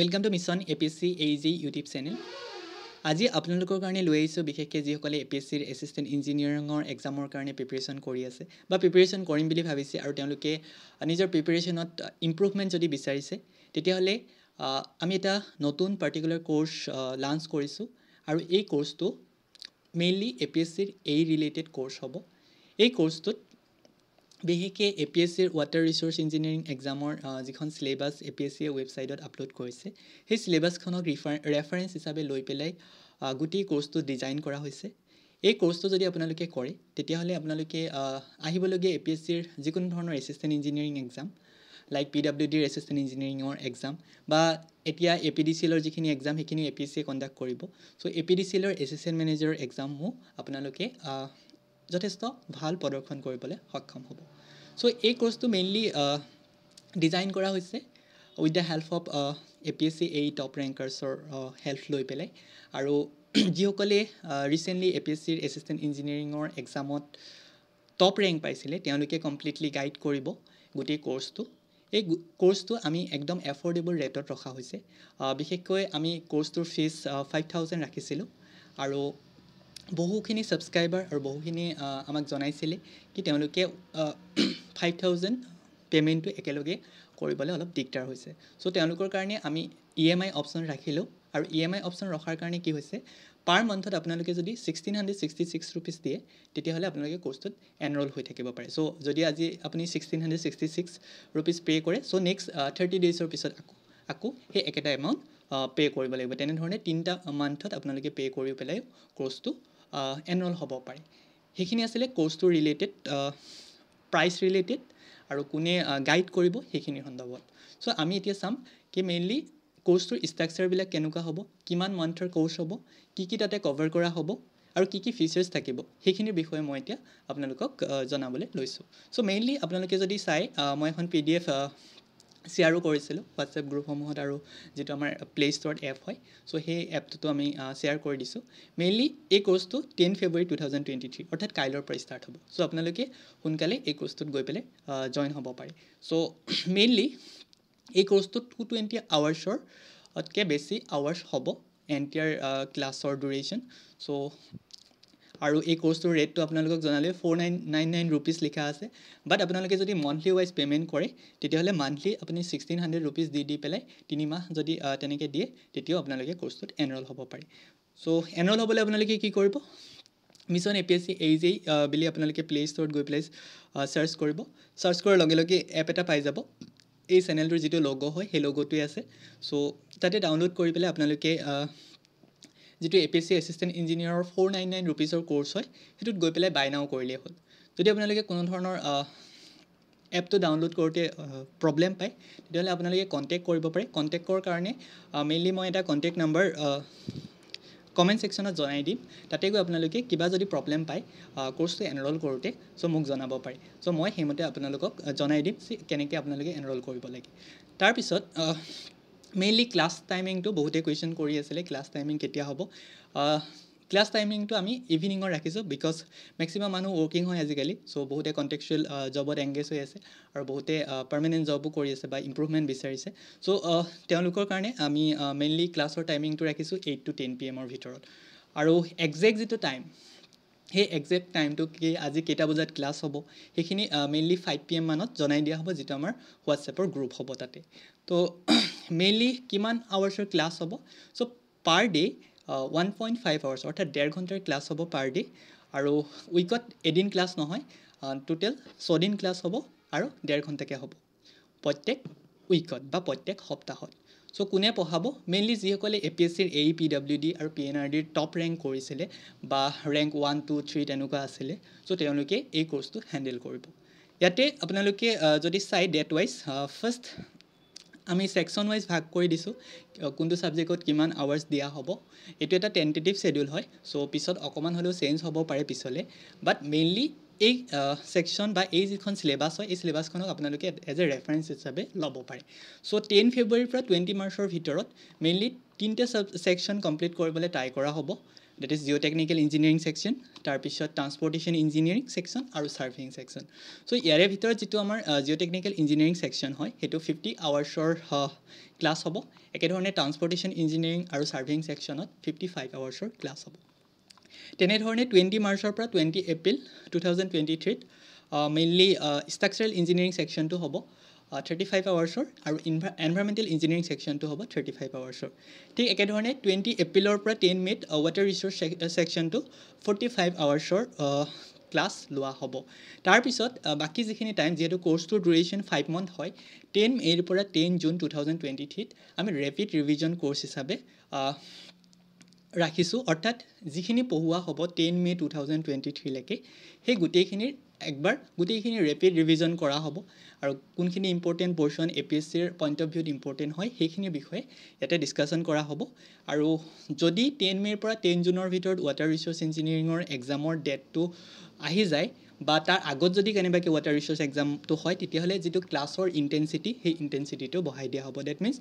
welcome to mission A P C A E G YouTube channel আজি আপোনালোকৰ কাৰণে লৈ আহিছোঁ বিশেষকৈ যিসকলে এ পি এছ চিৰ এছিষ্টেণ্ট ইঞ্জিনিয়াৰিঙৰ এক্সামৰ কাৰণে প্ৰিপেৰেশ্যন কৰি আছে বা প্ৰিপেৰেশ্যন কৰিম বুলি ভাবিছে আৰু তেওঁলোকে নিজৰ প্ৰিপেৰেশ্যনত ইম্প্ৰুভমেণ্ট যদি বিচাৰিছে তেতিয়াহ'লে আমি এটা নতুন পাৰ্টিকুলাৰ কোৰ্চ লাঞ্চ কৰিছোঁ আৰু এই কৰ্চটো মেইনলি এ পি এছ চিৰ এই ৰিলেটেড কৰ্চ হ'ব এই কৰ্চটোত বিশেষকৈ এ পি এছ চিৰ ৱাটাৰ ৰিচৰ্চ ইঞ্জিনিয়াৰিং এক্সামৰ যিখন চিলেবাছ এ পি এছ চিয়ে ৱেবছাইটত আপলোড কৰিছে সেই চিলেবাছখনক ৰিফাৰ ৰেফাৰেঞ্চ হিচাপে লৈ পেলাই গোটেই ক'ৰ্চটো ডিজাইন কৰা হৈছে এই ক'ৰ্চটো যদি আপোনালোকে কৰে তেতিয়াহ'লে আপোনালোকে আহিবলগীয়া এ পি এছ চিৰ যিকোনো ধৰণৰ assistant engineering exam like P W ডিৰ এচিষ্টেণ্ট ইঞ্জিনিয়াৰিঙৰ এক্সাম বা এতিয়া এ পি ডি চি এলৰ যিখিনি এক্সাম সেইখিনি এ পি এছ চিয়ে কণ্ডাক্ট কৰিব so' A P D C এলৰ এচিষ্টেণ্ট মেনেজাৰৰ এক্সামো আপোনালোকে যথেষ্ট ভাল প্ৰদৰ্শন কৰিবলৈ সক্ষম হ'ব চ' এই কৰ্চটো মেইনলি ডিজাইন কৰা হৈছে with the help of A P S C এই টপ ৰেংকাৰ্ছৰ হেল্প লৈ পেলাই আৰু যিসকলে ৰিচেণ্টলি এ পি এছ চিৰ এছিষ্টেণ্ট ইঞ্জিনিয়াৰিঙৰ এক্সামত টপ ৰেংক পাইছিলে তেওঁলোকে কমপ্লিটলি গাইড কৰিব গোটেই কৰ্চটো এই কৰ্চটো আমি একদম এফৰ্ডেবল ৰেটত ৰখা হৈছে বিশেষকৈ আমি কৰ্চটোৰ ফিজ ফাইভ থাউজেণ্ড ৰাখিছিলোঁ আৰু বহুখিনি ছাবস্ক্ৰাইবাৰ আৰু বহুখিনি আমাক জনাইছিলে কি তেওঁলোকে ফাইভ থাউজেণ্ড পে'মেণ্টটো একেলগে কৰিবলৈ অলপ দিগদাৰ হৈছে চ' তেওঁলোকৰ কাৰণে আমি ই এম আই অপশ্যন ৰাখিলোঁ আৰু ই এম আই অপশ্যন ৰখাৰ কাৰণে কি হৈছে পাৰ মান্থত আপোনালোকে যদি sixteen hundred sixty six rupees দিয়ে তেতিয়াহ'লে আপোনালোকে ক'ৰ্চটোত এনৰোল হৈ থাকিব পাৰে চ' যদি আজি আপুনি sixteen hundred sixty six rupees pay' কৰে চ' নেক্সট থাৰ্টি ডেইজৰ পিছত আকৌ আকৌ সেই একেটা এমাউণ্ট পে' কৰিব লাগিব তেনেধৰণে তিনিটা মান্থত আপোনালোকে পে' কৰি পেলাই ক'ৰ্চটো এনৰল হ'ব পাৰে সেইখিনি আছিলে কোৰ্চটো ৰিলেটেড প্ৰাইচ ৰিলেটেড আৰু কোনে গাইড কৰিব সেইখিনি সন্দৰ্ভত চ' আমি এতিয়া চাম কি মেইনলি কৰ্চটোৰ ষ্ট্ৰাকচাৰবিলাক কেনেকুৱা হ'ব কিমান মান্থৰ ক'ৰ্চ হ'ব কি কি তাতে কভাৰ কৰা হ'ব আৰু কি কি ফিচাৰ্ছ থাকিব সেইখিনিৰ বিষয়ে মই এতিয়া আপোনালোকক জনাবলৈ লৈছোঁ চ' মেইনলি আপোনালোকে যদি চাই মই এখন পি ডি এফ শ্বেয়াৰো কৰিছিলোঁ হোৱাটছএপ গ্ৰুপসমূহত আৰু যিটো আমাৰ প্লে' ষ্ট'ৰত এপ হয় চ' সেই এপটোতো আমি শ্বেয়াৰ কৰি দিছোঁ মেইনলি এই ক'ৰ্চটো ten February two thousand twenty three অৰ্থাৎ কাইলৈৰ পৰা ষ্টাৰ্ট হ'ব চ' আপোনালোকে সোনকালে এই ক'ৰ্চটোত গৈ পেলাই জইন হ'ব পাৰে চ' মেইনলি এই ক'ৰ্চটো টু টুৱেণ্টি আৱাৰ্ছৰতকৈ বেছি আৱাৰ্ছ হ'ব এন টি আৰ ক্লাছৰ ডুৰেশ্যন চ' আৰু এই ক'ৰ্চটোৰ ৰেটটো আপোনালোকক জনালে four nine nine nine rupees লিখা আছে বাট আপোনালোকে যদি মান্থলি ৱাইজ পে'মেণ্ট কৰে তেতিয়াহ'লে মান্থলি আপুনি ছিক্সটিন হাণ্ড্ৰেড ৰুপিজ দি দি পেলাই তিনিমাহ যদি তেনেকৈ দিয়ে তেতিয়াও আপোনালোকে ক'ৰ্চটোত এনৰল হ'ব পাৰে চ' এনৰল হ'বলৈ আপোনালোকে কি কৰিব mission A P S C A E J বুলি আপোনালোকে প্লে' ষ্ট'ৰত গৈ পেলাই চাৰ্চ কৰিব চাৰ্চ কৰাৰ লগে লগে এপ এটা পাই যাব এই চেনেলটোৰ যিটো লগ হয় সেই লগটোৱে আছে চ' তাতে ডাউনলোড কৰি পেলাই আপোনালোকে যিটো A P S C assistant ইঞ্জিনিয়াৰৰ ফ'ৰ নাইন নাইন ৰুপিজৰ ক'ৰ্ছ হয় সেইটোত গৈ পেলাই বাই নাও কৰিলেই হ'ল যদি আপোনালোকে কোনো ধৰণৰ এপটো ডাউনলোড কৰোঁতে প্ৰব্লেম পায় তেতিয়াহ'লে আপোনালোকে কণ্টেক্ট কৰিব পাৰে কণ্টেক্টৰ কাৰণে মেইনলি মই এটা কণ্টেক্ট নাম্বাৰ কমেণ্ট ছেকশ্যনত জনাই দিম তাতে গৈ আপোনালোকে কিবা যদি প্ৰব্লেম পায় ক'ৰ্ছটো এনৰল কৰোঁতে চ' মোক জনাব পাৰে চ' মই সেইমতে আপোনালোকক জনাই দিম কেনেকৈ আপোনালোকে এনৰল কৰিব লাগে তাৰপিছত মেইনলি ক্লাছ টাইমিংটো বহুতে কুৱেশ্যন কৰি আছিলে ক্লাছ টাইমিং কেতিয়া হ'ব ক্লাছ টাইমিংটো আমি ইভিনিঙৰ ৰাখিছোঁ বিকজ মেক্সিমাম মানুহ ৱৰ্কিং হয় আজিকালি চ' বহুতে কণ্টেকচুৱেল জবত এংগেজ হৈ আছে আৰু বহুতে পাৰ্মানেণ্ট জবো কৰি আছে বা ইম্প্ৰুভমেণ্ট বিচাৰিছে চ' তেওঁলোকৰ কাৰণে আমি মেইনলি ক্লাছৰ টাইমিংটো ৰাখিছোঁ এইট টু টেন পি এমৰ ভিতৰত আৰু একজেক্ট যিটো টাইম সেই একজেক্ট টাইমটো কি আজি কেইটা বজাত ক্লাছ হ'ব সেইখিনি মেইনলি ফাইভ পি এম মানত জনাই দিয়া হ'ব যিটো আমাৰ হোৱাটছএপৰ গ্ৰুপ হ'ব তাতে ত' মেইনলি কিমান আৱাৰ্ছৰ ক্লাছ হ'ব so' per day' one point five hours অৰ্থাৎ ডেৰ ঘণ্টাৰ ক্লাছ হ'ব পাৰ ডে' আৰু উইকত এদিন ক্লাছ নহয় টোটেল ছদিন ক্লাছ হ'ব আৰু ডেৰ ঘণ্টাকৈ হ'ব প্ৰত্যেক উইকত বা প্ৰত্যেক সপ্তাহত চ' কোনে পঢ়াব মেইনলি যিসকলে এ পি এছ চিৰ A E P W D আৰু পি এন আৰ ডিৰ টপ ৰেংক কৰিছিলে বা ৰেংক ওৱান টু থ্ৰী তেনেকুৱা আছিলে চ' তেওঁলোকে এই কোৰ্চটো হেণ্ডেল কৰিব ইয়াতে আপোনালোকে যদি চাই ডেট ৱাইজ ফাৰ্ষ্ট আমি ছেকশ্যন ৱাইজ ভাগ কৰি দিছোঁ কোনটো ছাবজেক্টত কিমান আৱাৰ্ছ দিয়া হ'ব এইটো এটা টেণ্টেটিভ শ্বেডিউল হয় চ' পিছত অকণমান হ'লেও চেঞ্জ হ'ব পাৰে পিছলৈ বাট মেইনলি এই ছেকশ্যন বা এই যিখন চিলেবাছ হয় এই ছিলেবাছখনক আপোনালোকে এজ এ ৰেফাৰেঞ্চ হিচাপে ল'ব পাৰে চ' টেন ফেব্ৰুৱাৰীৰ পৰা টুৱেণ্টি মাৰ্চৰ ভিতৰত মেইনলি তিনিটা ছাব ছেকশ্যন কমপ্লিট কৰিবলৈ ট্ৰাই কৰা হ'ব that is geotechnical engineering section তাৰপিছত ট্ৰান্সপৰ্টেশ্যন ইঞ্জিনিয়াৰিং ছেকশ্যন আৰু ছাৰ্ভিং ছেকশ্যন চ' ইয়াৰে ভিতৰত যিটো আমাৰ জিঅ টেকনিকেল ইঞ্জিনিয়াৰিং ছেকশ্যন হয় সেইটো ফিফটি আৱাৰ্ছৰ ক্লাছ হ'ব একেধৰণে ট্ৰান্সপৰ্টেশ্যন ইঞ্জিনিয়াৰিং আৰু ছাৰ্ভিং ছেকশ্যনত ফিফটি ফাইভ আৱাৰ্ছৰ ক্লাছ হ'ব তেনেধৰণে টুৱেণ্টি মাৰ্চৰ পৰা twenty April two thousand twenty থ্ৰীত মেইনলি ষ্ট্ৰাকচাৰেল ইঞ্জিনিয়াৰিং ছেকশ্যনটো হ'ব থাৰ্টি ফাইভ আৱাৰ্ছৰ আৰু ইনভা এনভাইৰমেণ্টেল ইঞ্জিনিয়াৰিং ছেকশ্যনটো হ'ব থাৰ্টি ফাইভ আৱাৰ্ছৰ ঠিক একেধৰণে টুৱেণ্টি এপ্ৰিলৰ পৰা টেন মে'ত ৱাটাৰ ৰিচোৰ্চ ছেকশ্যনটো ফৰ্টি ফাইভ আৱাৰ্ছৰ ক্লাছ লোৱা হ'ব তাৰপিছত বাকী যিখিনি টাইম যিহেতু কৰ্চটোৰ ডুৰেশ্যন ফাইভ মান্থ হয় টেন মে'ৰ পৰা ten June two thousand twenty থ্ৰীত আমি ৰেপিড ৰিভিজন কৰ্চ হিচাপে ৰাখিছোঁ অৰ্থাৎ যিখিনি পঢ়োৱা হ'ব ten May' two thousand twenty থ্ৰীলৈকে সেই গোটেইখিনিৰ একবাৰ গোটেইখিনি ৰেপিড ৰিভিজন কৰা হ'ব আৰু কোনখিনি important portion A P S চিৰ পইণ্ট অফ ভিউত ইম্পৰ্টেণ্ট হয় সেইখিনিৰ বিষয়ে ইয়াতে ডিছকাশ্যন কৰা হ'ব আৰু যদি টেন মে'ৰ পৰা টেন জুনৰ ভিতৰত ৱাটাৰ ৰিচৰ্চ ইঞ্জিনিয়াৰিঙৰ এক্সামৰ ডেটটো আহি যায় বা তাৰ আগত যদি কেনেবাকৈ ৱাটাৰ ৰিচ'ৰ্চ এক্সামটো হয় তেতিয়াহ'লে যিটো ক্লাছৰ ইণ্টেনচিটি সেই ইণ্টেনচিটিটো বঢ়াই দিয়া হ'ব ডেট মিনছ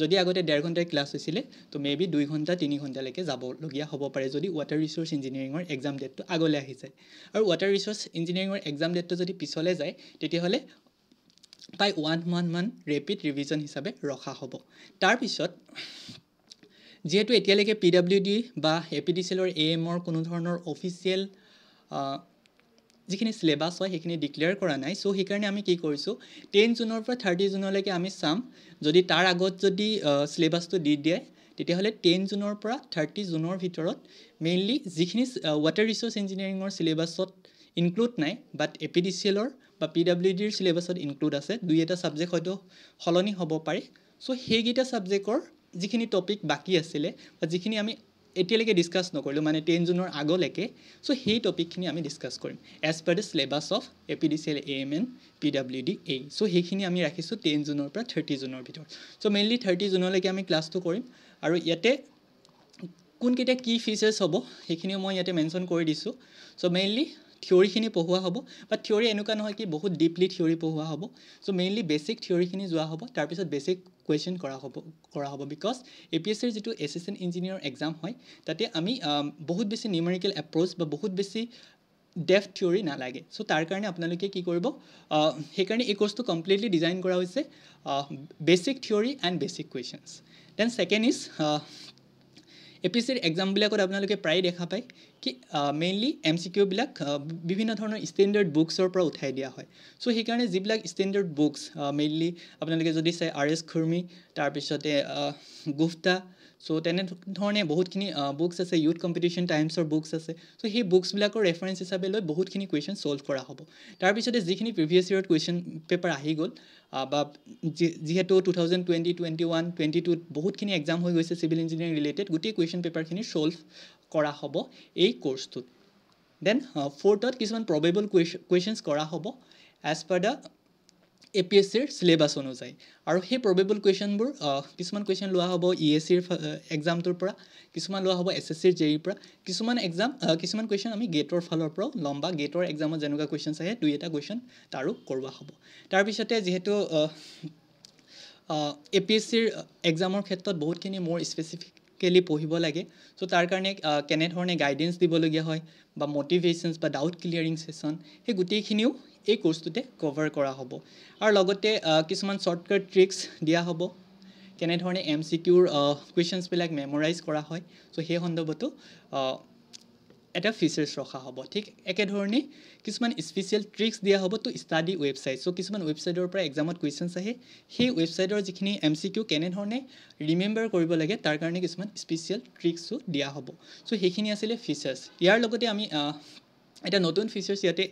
যদি আগতে ডেৰ ঘণ্টাৰ ক্লাছ হৈছিলে ত' মে বি দুই ঘণ্টা তিনি ঘণ্টালৈকে যাবলগীয়া হ'ব পাৰে যদি ৱাটাৰ ৰিচোৰ্চ ইঞ্জিনিয়াৰিঙৰ এক্সাম ডেটটো আগলৈ আহি যায় আৰু ৱাটাৰ ৰিচ'ৰ্চ ইঞ্জিনিয়াৰিঙৰ এক্সাম ডেটটো যদি পিছলৈ যায় তেতিয়াহ'লে প্ৰায় ওৱান ওৱান মান ৰেপিড ৰিভিজন হিচাপে ৰখা হ'ব তাৰপিছত যিহেতু এতিয়ালৈকে পি ডাব্লিউ ডি বা এ পি ডি চি এলৰ এ এমৰ কোনো ধৰণৰ অফিচিয়েল যিখিনি চিলেবাছ হয় সেইখিনি ডিক্লেয়াৰ কৰা নাই চ' সেইকাৰণে আমি কি কৰিছোঁ টেন জুনৰ পৰা থাৰ্টি জুনলৈকে আমি চাম যদি তাৰ আগত যদি চিলেবাছটো দি দিয়ে তেতিয়াহ'লে টেন জুনৰ পৰা থাৰ্টি জুনৰ ভিতৰত মেইনলি যিখিনি ৱাটাৰ ৰিচৰ্চ ইঞ্জিনিয়াৰিঙৰ চিলেবাছত ইনক্লুড নাই but A P D C এলৰ বা পি ডাব্লিউ ডিৰ চিলেবাছত ইনক্লুড আছে দুই এটা ছাবজেক্ট হয়তো সলনি হ'ব পাৰে চ' সেইকেইটা ছাবজেক্টৰ যিখিনি টপিক বাকী আছিলে বা যিখিনি আমি এতিয়ালৈকে ডিছকাছ নকৰিলোঁ মানে টেন জুনৰ আগলৈকে চ' সেই টপিকখিনি আমি ডিছকাছ কৰিম as per the syllabus of A P D C L A M N P W D A so' সেইখিনি আমি ৰাখিছোঁ টেন জুনৰ পৰা থাৰ্টি জুনৰ ভিতৰত চ' মেইনলি থাৰ্টি জুনলৈকে আমি ক্লাছটো কৰিম আৰু ইয়াতে কোনকেইটা কি ফিচাৰ্ছ হ'ব সেইখিনিও মই ইয়াতে মেনশ্যন কৰি দিছোঁ চ' মেইনলি থিয়ৰিখিনি পঢ়োৱা হ'ব বা থিয়ৰি এনেকুৱা নহয় কি বহুত ডিপলি থিয়ৰি পঢ়োৱা হ'ব চ' মেইনলি বেছিক থিয়ৰিখিনি যোৱা হ'ব তাৰপিছত বেচিক কুৱেশ্যন কৰা হ'ব কৰা হ'ব বিকজ এ পি এছ চিৰ যিটো এছিষ্টেণ্ট ইঞ্জিনিয়াৰ এক্সাম হয় তাতে আমি বহুত বেছি নিউমেৰিকেল এপ্ৰ'চ বা বহুত বেছি ডেফ থিয়ৰি নালাগে চ' তাৰ কাৰণে আপোনালোকে কি কৰিব সেইকাৰণে এই ক'ৰ্চটো কমপ্লিটলি ডিজাইন কৰা হৈছে basic theory and basic questions then second is A P S চিৰ এক্সামবিলাকত আপোনালোকে প্ৰায় দেখা পায় কি মেইনলি এম চি কিউবিলাক বিভিন্ন ধৰণৰ ষ্টেণ্ডাৰ্ড বুকছৰ পৰা উঠাই দিয়া হয় চ' সেইকাৰণে যিবিলাক ষ্টেণ্ডাৰ্ড বুকছ মেইনলি আপোনালোকে যদি চায় আৰ এছ খুৰ্মী তাৰপিছতে গুফ্তা চ' তেনেধৰণে বহুতখিনি বুকছ আছে ইউথ কম্পিটিশ্যন টাইমছৰ বুকছ আছে চ' সেই বুকছবিলাকৰ ৰেফাৰেঞ্চ হিচাপে লৈ বহুতখিনি কুৱেশ্যন ছল্ভ কৰা হ'ব তাৰপিছতে যিখিনি প্ৰিভিয়াছ ইয়েৰত কুৱেশ্যন পেপাৰ আহি গ'ল বা যিহেতু two thousand twenty twenty one twenty টুত বহুতখিনি এক্সাম হৈ গৈছে চিভিল ইঞ্জিনিয়াৰিং ৰিলেটেড গোটেই কুৱেশ্যন পেপাৰখিনি ছল্ভ কৰা হ'ব এই কৰ্চটোত দেন ফ'ৰ্থত কিছুমান প্ৰবেবল কুৱেশ্যনছ কৰা হ'ব as per the A P S চিৰ চিলেবাছ অনুযায়ী আৰু সেই প্ৰবেবল কুৱেশ্যনবোৰ কিছুমান কুৱেশ্যন লোৱা হ'ব ই এছ চিৰ এক্সামটোৰ পৰা কিছুমান লোৱা হ'ব এছ এছ চিৰ জে ইৰ পৰা কিছুমান এক্সাম কিছুমান কুৱেশ্যন আমি গেটৰ ফালৰ পৰাও ল'ম বা গেটৰ এক্সামত যেনেকুৱা কুৱেশ্যন চাহে দুই এটা কুৱেশ্যন তাৰো কৰোৱা হ'ব তাৰপিছতে যিহেতু এ পি এছ চিৰ এক্সামৰ ক্ষেত্ৰত বহুতখিনি মোৰ স্পেচিফিকেলি পঢ়িব লাগে চ' তাৰ কাৰণে কেনেধৰণে গাইডেঞ্চ দিবলগীয়া হয় বা মটিভেশ্যনছ বা ডাউট ক্লিয়াৰিং ছেশ্যন সেই গোটেইখিনিও এই কোৰ্চটোতে কভাৰ কৰা হ'ব আৰু লগতে কিছুমান শ্বৰ্টকাট ট্ৰিক্ছ দিয়া হ'ব কেনেধৰণে এম চি কিউৰ কুৱেশ্যনছবিলাক মেম'ৰাইজ কৰা হয় চ' সেই সন্দৰ্ভতো এটা ফিচাৰ্ছ ৰখা হ'ব ঠিক একেধৰণে কিছুমান স্পেচিয়েল ট্ৰিক্ছ দিয়া হ'ব টু ষ্টাডি ৱেবছাইট চ' কিছুমান ৱেবছাইটৰ পৰা এক্সামত কুৱেশ্যনছ আহে সেই ৱেবছাইটৰ যিখিনি এম চি কিউ কেনেধৰণে ৰিমেম্বাৰ কৰিব লাগে তাৰ কাৰণে কিছুমান স্পেচিয়েল ট্ৰিক্ছো দিয়া হ'ব চ' সেইখিনি আছিলে ফিচাৰ্ছ ইয়াৰ লগতে আমি এটা নতুন ফিচাৰ্ছ ইয়াতে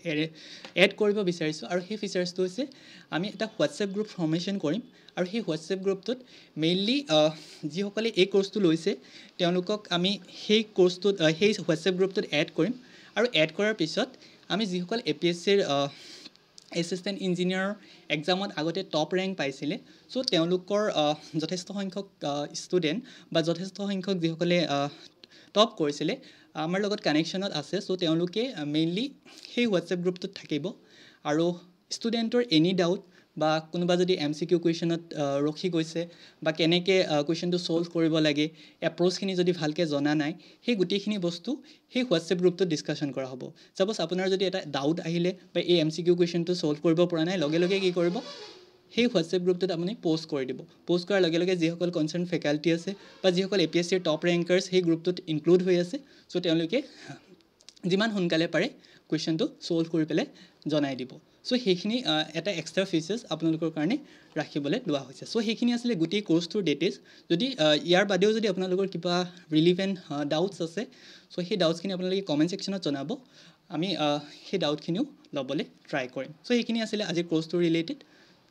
এড কৰিব বিচাৰিছোঁ আৰু সেই ফিচাৰ্ছটো হৈছে আমি এটা হোৱাটছএপ গ্ৰুপ ফৰ্মেশ্যন কৰিম আৰু সেই হোৱাটছএপ গ্ৰুপটোত মেইনলি যিসকলে এই কোৰ্চটো লৈছে তেওঁলোকক আমি সেই কোৰ্চটোত সেই হোৱাটছএপ গ্ৰুপটোত এড কৰিম আৰু এড কৰাৰ পিছত আমি যিসকল এ পি এছ চিৰ এচিষ্টেণ্ট ইঞ্জিনিয়াৰৰ এক্সামত আগতে টপ ৰেংক পাইছিলে চ' তেওঁলোকৰ যথেষ্ট সংখ্যক ষ্টুডেণ্ট বা যথেষ্ট সংখ্যক যিসকলে টপ কৰিছিলে আমাৰ লগত কানেকশ্যনত আছে চ' তেওঁলোকে মেইনলি সেই হোৱাটছএপ গ্ৰুপটোত থাকিব আৰু ষ্টুডেণ্টৰ এনি ডাউট বা কোনোবা যদি এম চি কিউ কুৱেশ্যনত ৰখি গৈছে বা কেনেকৈ কুৱেশ্যনটো ছল্ভ কৰিব লাগে এপ্ৰ'চখিনি যদি ভালকৈ জনা নাই সেই গোটেইখিনি বস্তু সেই হোৱাটছএপ গ্ৰুপটোত ডিছকাশ্যন কৰা হ'ব চাপ'জ আপোনাৰ যদি এটা ডাউট আহিলে বা এই এম চি কিউ কুৱেশ্যনটো ছল্ভ কৰিব পৰা নাই লগে লগে কি কৰিব সেই হোৱাটছএপ গ্ৰুপটোত আপুনি পোষ্ট কৰি দিব পোষ্ট কৰাৰ লগে লগে যিসকল কনচাৰ্ণ ফেকাল্টি আছে বা যিসকল এ পি এছ চিৰ টপ ৰেংকাৰ্ছ সেই গ্ৰুপটোত ইনক্লুড হৈ আছে চ' তেওঁলোকে যিমান সোনকালে পাৰে কুৱেশ্যনটো ছ'ল্ভ কৰি পেলাই জনাই দিব চ' সেইখিনি এটা এক্সট্ৰা ফিচাৰ্ছ আপোনালোকৰ কাৰণে ৰাখিবলৈ লোৱা হৈছে চ' সেইখিনি আছিলে গোটেই কোৰ্চটোৰ ডেটেইছ যদি ইয়াৰ বাদেও যদি আপোনালোকৰ কিবা ৰিলিভেণ্ট ডাউটছ আছে চ' সেই ডাউটছখিনি আপোনালোকে কমেণ্ট ছেকশ্যনত জনাব আমি সেই ডাউটখিনিও ল'বলৈ ট্ৰাই কৰিম চ' সেইখিনি আছিলে আজি ক'ৰ্চটোৰ ৰিলেটেড